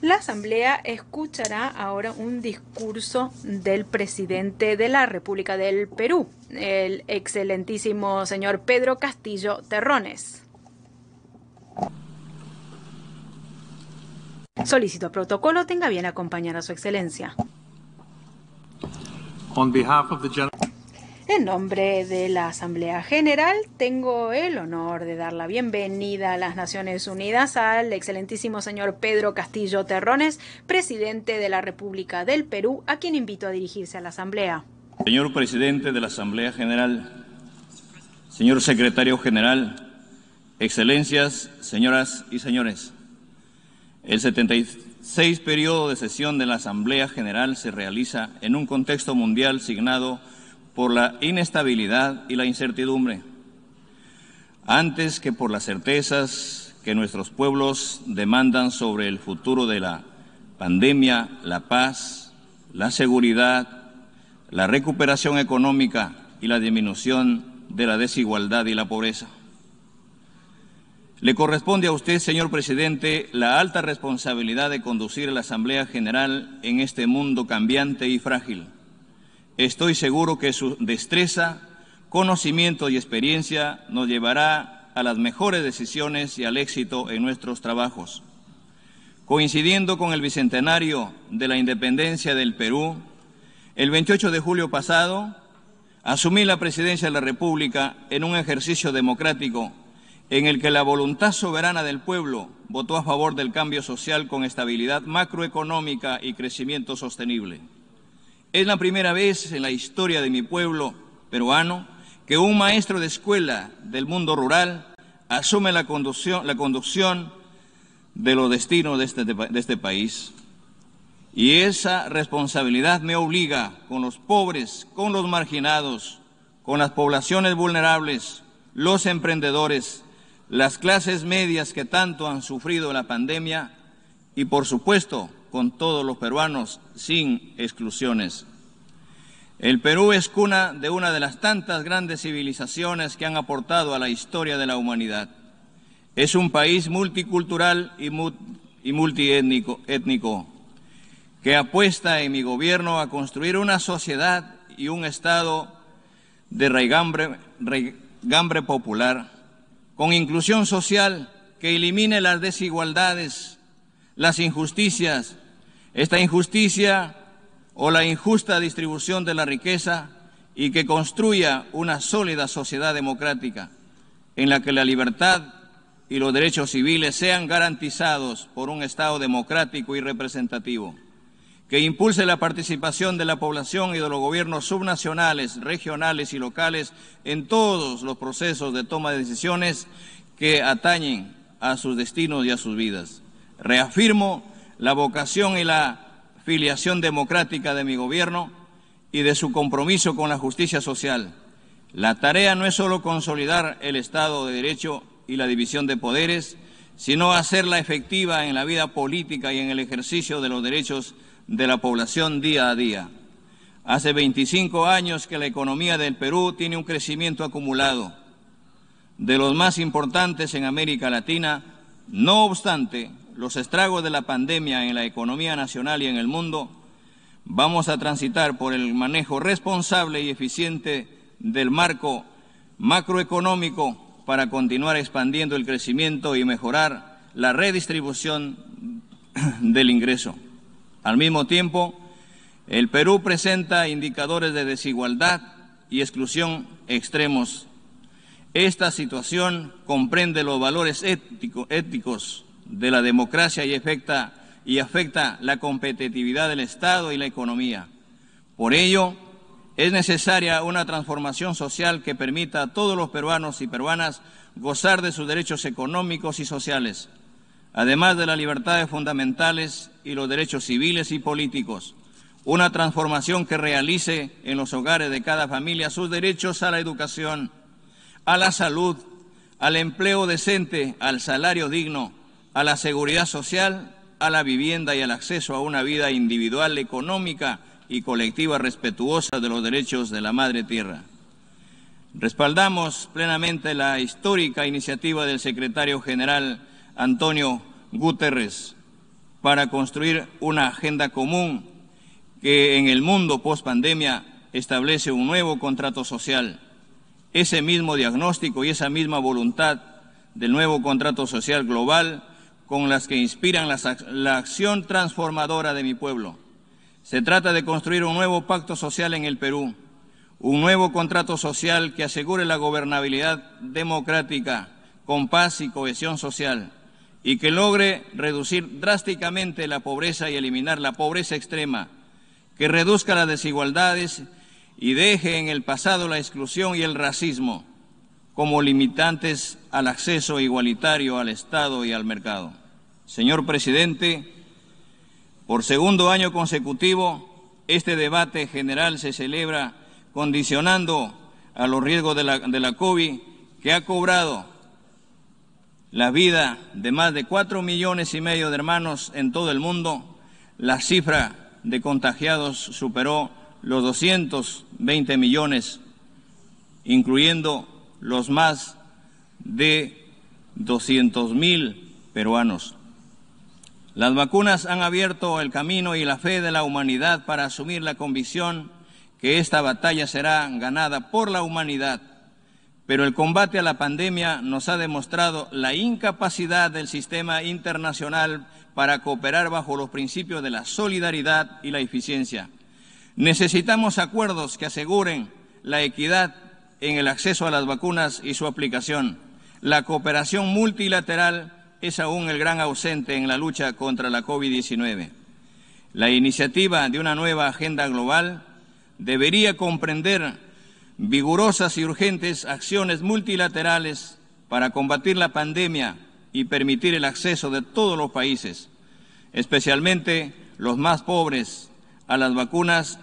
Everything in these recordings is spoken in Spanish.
La Asamblea escuchará ahora un discurso del presidente de la República del Perú, el excelentísimo señor Pedro Castillo Terrones. Solicito protocolo tenga bien acompañar a su excelencia. En nombre de la Asamblea General, tengo el honor de dar la bienvenida a las Naciones Unidas al excelentísimo señor Pedro Castillo Terrones, presidente de la República del Perú, a quien invito a dirigirse a la Asamblea. Señor presidente de la Asamblea General, señor secretario general, excelencias, señoras y señores, el 76 periodo de sesión de la Asamblea General se realiza en un contexto mundial signado por la inestabilidad y la incertidumbre, antes que por las certezas que nuestros pueblos demandan sobre el futuro de la pandemia, la paz, la seguridad, la recuperación económica y la disminución de la desigualdad y la pobreza. Le corresponde a usted, señor presidente, la alta responsabilidad de conducir la Asamblea General en este mundo cambiante y frágil Estoy seguro que su destreza, conocimiento y experiencia nos llevará a las mejores decisiones y al éxito en nuestros trabajos. Coincidiendo con el bicentenario de la independencia del Perú, el 28 de julio pasado asumí la presidencia de la República en un ejercicio democrático en el que la voluntad soberana del pueblo votó a favor del cambio social con estabilidad macroeconómica y crecimiento sostenible. Es la primera vez en la historia de mi pueblo peruano que un maestro de escuela del mundo rural asume la conducción, la conducción de los destinos este, de este país. Y esa responsabilidad me obliga con los pobres, con los marginados, con las poblaciones vulnerables, los emprendedores, las clases medias que tanto han sufrido la pandemia y, por supuesto, con todos los peruanos, sin exclusiones. El Perú es cuna de una de las tantas grandes civilizaciones que han aportado a la historia de la humanidad. Es un país multicultural y, multiétnico, que apuesta en mi gobierno a construir una sociedad y un Estado de regambre popular, con inclusión social que elimine las desigualdades las injusticias. Esta injusticia o la injusta distribución de la riqueza y que construya una sólida sociedad democrática en la que la libertad y los derechos civiles sean garantizados por un Estado democrático y representativo, que impulse la participación de la población y de los gobiernos subnacionales, regionales y locales en todos los procesos de toma de decisiones que atañen a sus destinos y a sus vidas. Reafirmo la vocación y la filiación democrática de mi gobierno y de su compromiso con la justicia social. La tarea no es solo consolidar el Estado de Derecho y la división de poderes, sino hacerla efectiva en la vida política y en el ejercicio de los derechos de la población día a día. Hace 25 años que la economía del Perú tiene un crecimiento acumulado, de los más importantes en América Latina. No obstante, los estragos de la pandemia en la economía nacional y en el mundo, vamos a transitar por el manejo responsable y eficiente del marco macroeconómico para continuar expandiendo el crecimiento y mejorar la redistribución del ingreso. Al mismo tiempo, el Perú presenta indicadores de desigualdad y exclusión extremos. Esta situación comprende los valores éticos de la democracia y afecta, y afecta la competitividad del Estado y la economía. Por ello, es necesaria una transformación social que permita a todos los peruanos y peruanas gozar de sus derechos económicos y sociales, además de las libertades fundamentales y los derechos civiles y políticos. Una transformación que realice en los hogares de cada familia sus derechos a la educación, a la salud, al empleo decente, al salario digno, a la seguridad social, a la vivienda y al acceso a una vida individual, económica y colectiva respetuosa de los derechos de la Madre Tierra. Respaldamos plenamente la histórica iniciativa del secretario general Antonio Guterres para construir una agenda común que en el mundo post-pandemia establece un nuevo contrato social. Ese mismo diagnóstico y esa misma voluntad del nuevo contrato social global con las que inspiran la, acción transformadora de mi pueblo. Se trata de construir un nuevo pacto social en el Perú, un nuevo contrato social que asegure la gobernabilidad democrática, con paz y cohesión social, y que logre reducir drásticamente la pobreza y eliminar la pobreza extrema, que reduzca las desigualdades y deje en el pasado la exclusión y el racismo como limitantes al acceso igualitario al Estado y al mercado. Señor presidente, por segundo año consecutivo, este debate general se celebra condicionando a los riesgos de la, de la COVID que ha cobrado la vida de más de cuatro millones y medio de hermanos en todo el mundo. La cifra de contagiados superó los 220 millones, incluyendo los más de 200 mil peruanos. Las vacunas han abierto el camino y la fe de la humanidad para asumir la convicción que esta batalla será ganada por la humanidad, pero el combate a la pandemia nos ha demostrado la incapacidad del sistema internacional para cooperar bajo los principios de la solidaridad y la eficiencia. Necesitamos acuerdos que aseguren la equidad en el acceso a las vacunas y su aplicación. La cooperación multilateral es aún el gran ausente en la lucha contra la COVID-19. La iniciativa de una nueva agenda global debería comprender vigorosas y urgentes acciones multilaterales para combatir la pandemia y permitir el acceso de todos los países, especialmente los más pobres, a las vacunas,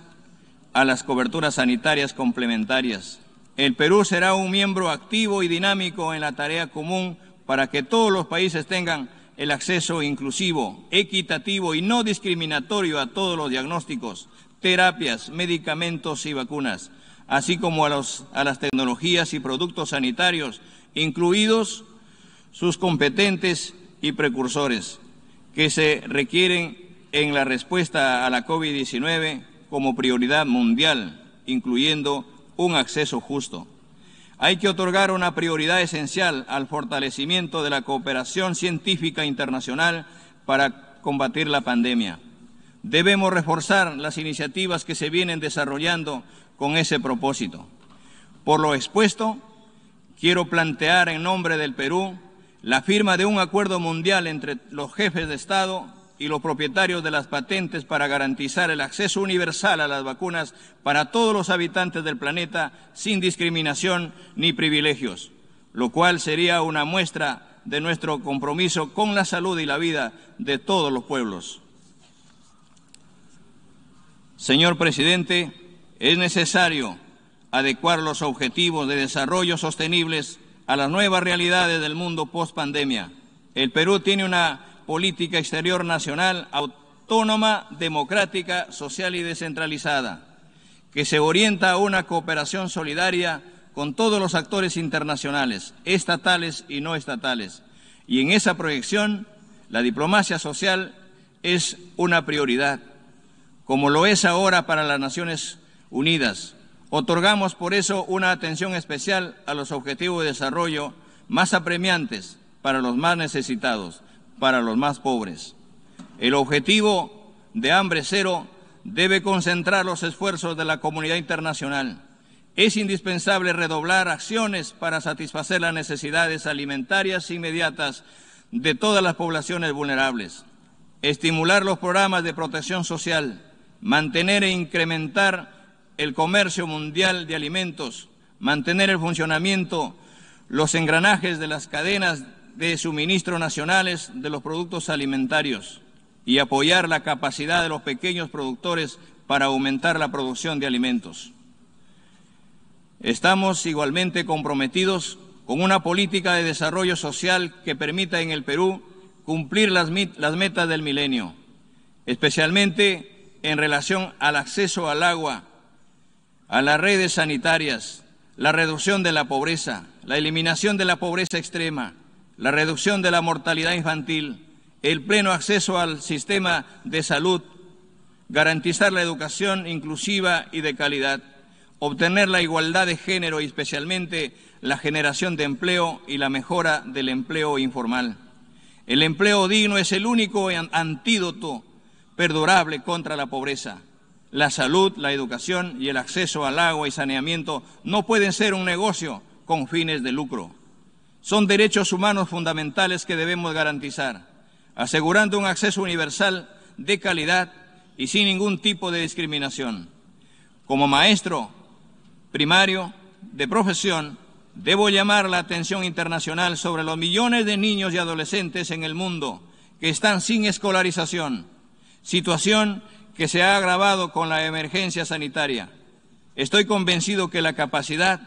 a las coberturas sanitarias complementarias. El Perú será un miembro activo y dinámico en la tarea común para que todos los países tengan el acceso inclusivo, equitativo y no discriminatorio a todos los diagnósticos, terapias, medicamentos y vacunas, así como a, las tecnologías y productos sanitarios, incluidos sus competentes y precursores, que se requieren en la respuesta a la COVID-19 como prioridad mundial, incluyendo un acceso justo. Hay que otorgar una prioridad esencial al fortalecimiento de la cooperación científica internacional para combatir la pandemia. Debemos reforzar las iniciativas que se vienen desarrollando con ese propósito. Por lo expuesto, quiero plantear en nombre del Perú la firma de un acuerdo mundial entre los jefes de Estado y los propietarios de las patentes para garantizar el acceso universal a las vacunas para todos los habitantes del planeta sin discriminación ni privilegios, lo cual sería una muestra de nuestro compromiso con la salud y la vida de todos los pueblos. Señor presidente, es necesario adecuar los objetivos de desarrollo sostenibles a las nuevas realidades del mundo post pandemia. El Perú tiene una política exterior nacional autónoma, democrática, social y descentralizada, que se orienta a una cooperación solidaria con todos los actores internacionales, estatales y no estatales. Y en esa proyección, la diplomacia social es una prioridad, como lo es ahora para las Naciones Unidas. Otorgamos por eso una atención especial a los objetivos de desarrollo más apremiantes para los más necesitados, para los más pobres. El objetivo de hambre cero debe concentrar los esfuerzos de la comunidad internacional. Es indispensable redoblar acciones para satisfacer las necesidades alimentarias inmediatas de todas las poblaciones vulnerables, estimular los programas de protección social, mantener e incrementar el comercio mundial de alimentos, mantener el funcionamiento, los engranajes de las cadenas de suministro nacionales de los productos alimentarios y apoyar la capacidad de los pequeños productores para aumentar la producción de alimentos. Estamos igualmente comprometidos con una política de desarrollo social que permita en el Perú cumplir las, las, metas del milenio, especialmente en relación al acceso al agua, a las redes sanitarias, la reducción de la pobreza, la eliminación de la pobreza extrema, la reducción de la mortalidad infantil, el pleno acceso al sistema de salud, garantizar la educación inclusiva y de calidad, obtener la igualdad de género y especialmente la generación de empleo y la mejora del empleo informal. El empleo digno es el único antídoto perdurable contra la pobreza. La salud, la educación y el acceso al agua y saneamiento no pueden ser un negocio con fines de lucro son derechos humanos fundamentales que debemos garantizar, asegurando un acceso universal de calidad y sin ningún tipo de discriminación. Como maestro primario de profesión, debo llamar la atención internacional sobre los millones de niños y adolescentes en el mundo que están sin escolarización, situación que se ha agravado con la emergencia sanitaria. Estoy convencido que la capacidad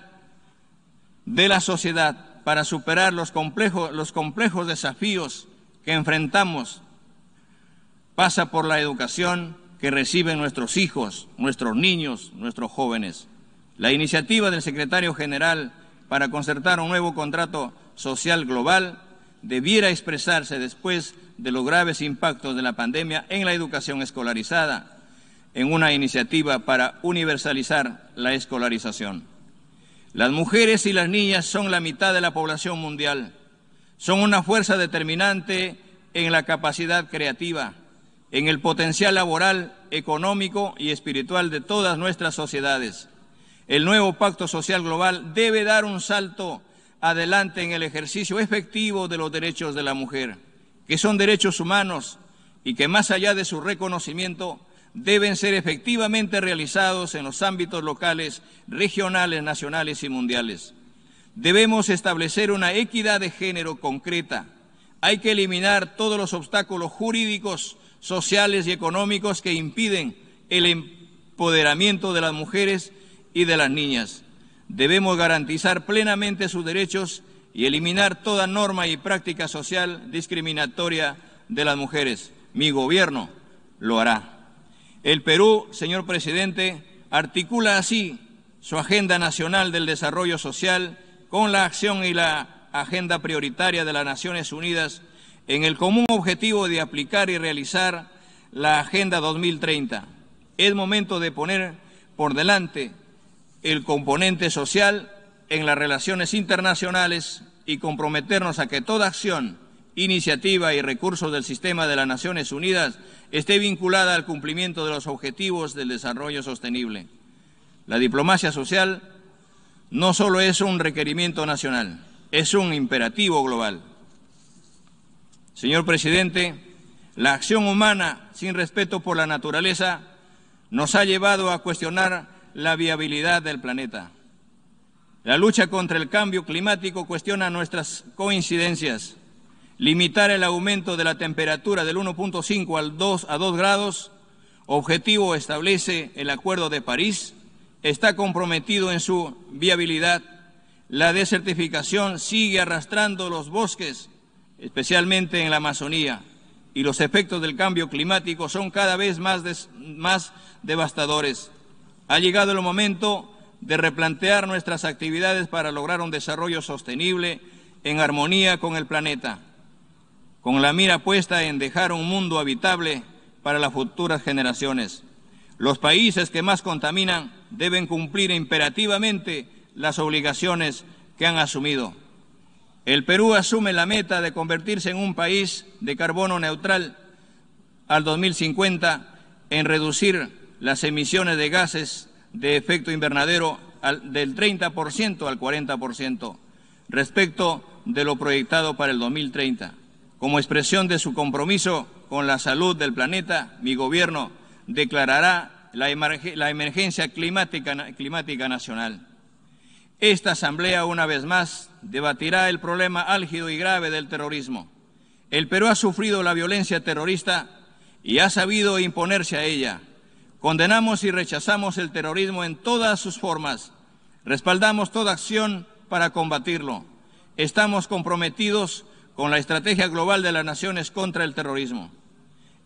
de la sociedad para superar los complejos, los complejos desafíos que enfrentamos. Pasa por la educación que reciben nuestros hijos, nuestros niños, nuestros jóvenes. La iniciativa del secretario general para concertar un nuevo contrato social global debiera expresarse después de los graves impactos de la pandemia en la educación escolarizada, en una iniciativa para universalizar la escolarización. Las mujeres y las niñas son la mitad de la población mundial. Son una fuerza determinante en la capacidad creativa, en el potencial laboral, económico y espiritual de todas nuestras sociedades. El nuevo Pacto Social Global debe dar un salto adelante en el ejercicio efectivo de los derechos de la mujer, que son derechos humanos y que más allá de su reconocimiento deben ser efectivamente realizados en los ámbitos locales, regionales, nacionales y mundiales. Debemos establecer una equidad de género concreta. Hay que eliminar todos los obstáculos jurídicos, sociales y económicos que impiden el empoderamiento de las mujeres y de las niñas. Debemos garantizar plenamente sus derechos y eliminar toda norma y práctica social discriminatoria de las mujeres. Mi gobierno lo hará. El Perú, señor presidente, articula así su Agenda Nacional del Desarrollo Social con la acción y la agenda prioritaria de las Naciones Unidas en el común objetivo de aplicar y realizar la Agenda 2030. Es momento de poner por delante el componente social en las relaciones internacionales y comprometernos a que toda acción iniciativa y recursos del sistema de las Naciones Unidas esté vinculada al cumplimiento de los objetivos del desarrollo sostenible. La diplomacia social no solo es un requerimiento nacional, es un imperativo global. Señor presidente, la acción humana sin respeto por la naturaleza nos ha llevado a cuestionar la viabilidad del planeta. La lucha contra el cambio climático cuestiona nuestras coincidencias, limitar el aumento de la temperatura del 1.5 al 2 a 2 grados, objetivo establece el Acuerdo de París, está comprometido en su viabilidad. La desertificación sigue arrastrando los bosques, especialmente en la Amazonía, y los efectos del cambio climático son cada vez más, más devastadores. Ha llegado el momento de replantear nuestras actividades para lograr un desarrollo sostenible en armonía con el planeta con la mira puesta en dejar un mundo habitable para las futuras generaciones. Los países que más contaminan deben cumplir imperativamente las obligaciones que han asumido. El Perú asume la meta de convertirse en un país de carbono neutral al 2050 en reducir las emisiones de gases de efecto invernadero del 30% al 40% respecto de lo proyectado para el 2030. Como expresión de su compromiso con la salud del planeta, mi gobierno declarará la, emergencia climática, nacional. Esta Asamblea, una vez más, debatirá el problema álgido y grave del terrorismo. El Perú ha sufrido la violencia terrorista y ha sabido imponerse a ella. Condenamos y rechazamos el terrorismo en todas sus formas. Respaldamos toda acción para combatirlo. Estamos comprometidos con la estrategia global de las naciones contra el terrorismo.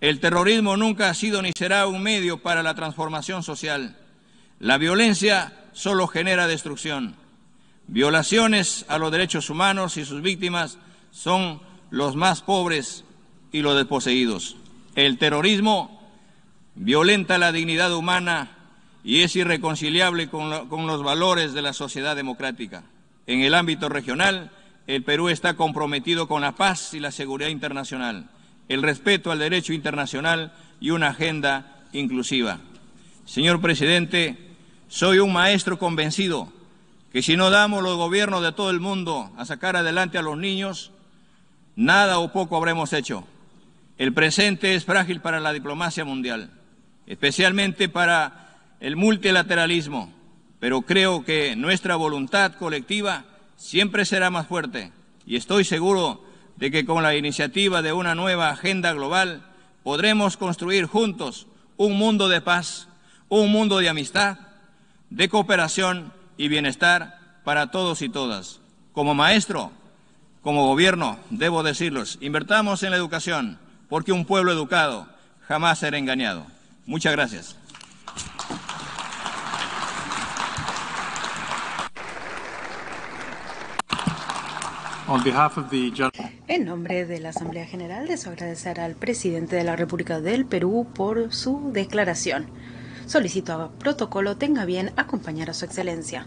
El terrorismo nunca ha sido ni será un medio para la transformación social. La violencia solo genera destrucción. Violaciones a los derechos humanos y sus víctimas son los más pobres y los desposeídos. El terrorismo violenta la dignidad humana y es irreconciliable con, los valores de la sociedad democrática. En el ámbito regional, el Perú está comprometido con la paz y la seguridad internacional, el respeto al derecho internacional y una agenda inclusiva. Señor presidente, soy un maestro convencido que si no damos los gobiernos de todo el mundo a sacar adelante a los niños, nada o poco habremos hecho. El presente es frágil para la diplomacia mundial, especialmente para el multilateralismo, pero creo que nuestra voluntad colectiva siempre será más fuerte y estoy seguro de que con la iniciativa de una nueva agenda global podremos construir juntos un mundo de paz, un mundo de amistad, de cooperación y bienestar para todos y todas. Como maestro, como gobierno, debo decirles, invertamos en la educación, porque un pueblo educado jamás será engañado. Muchas gracias. En nombre de la Asamblea General, deseo agradecer al presidente de la República del Perú por su declaración. Solicito a protocolo tenga bien acompañar a su excelencia.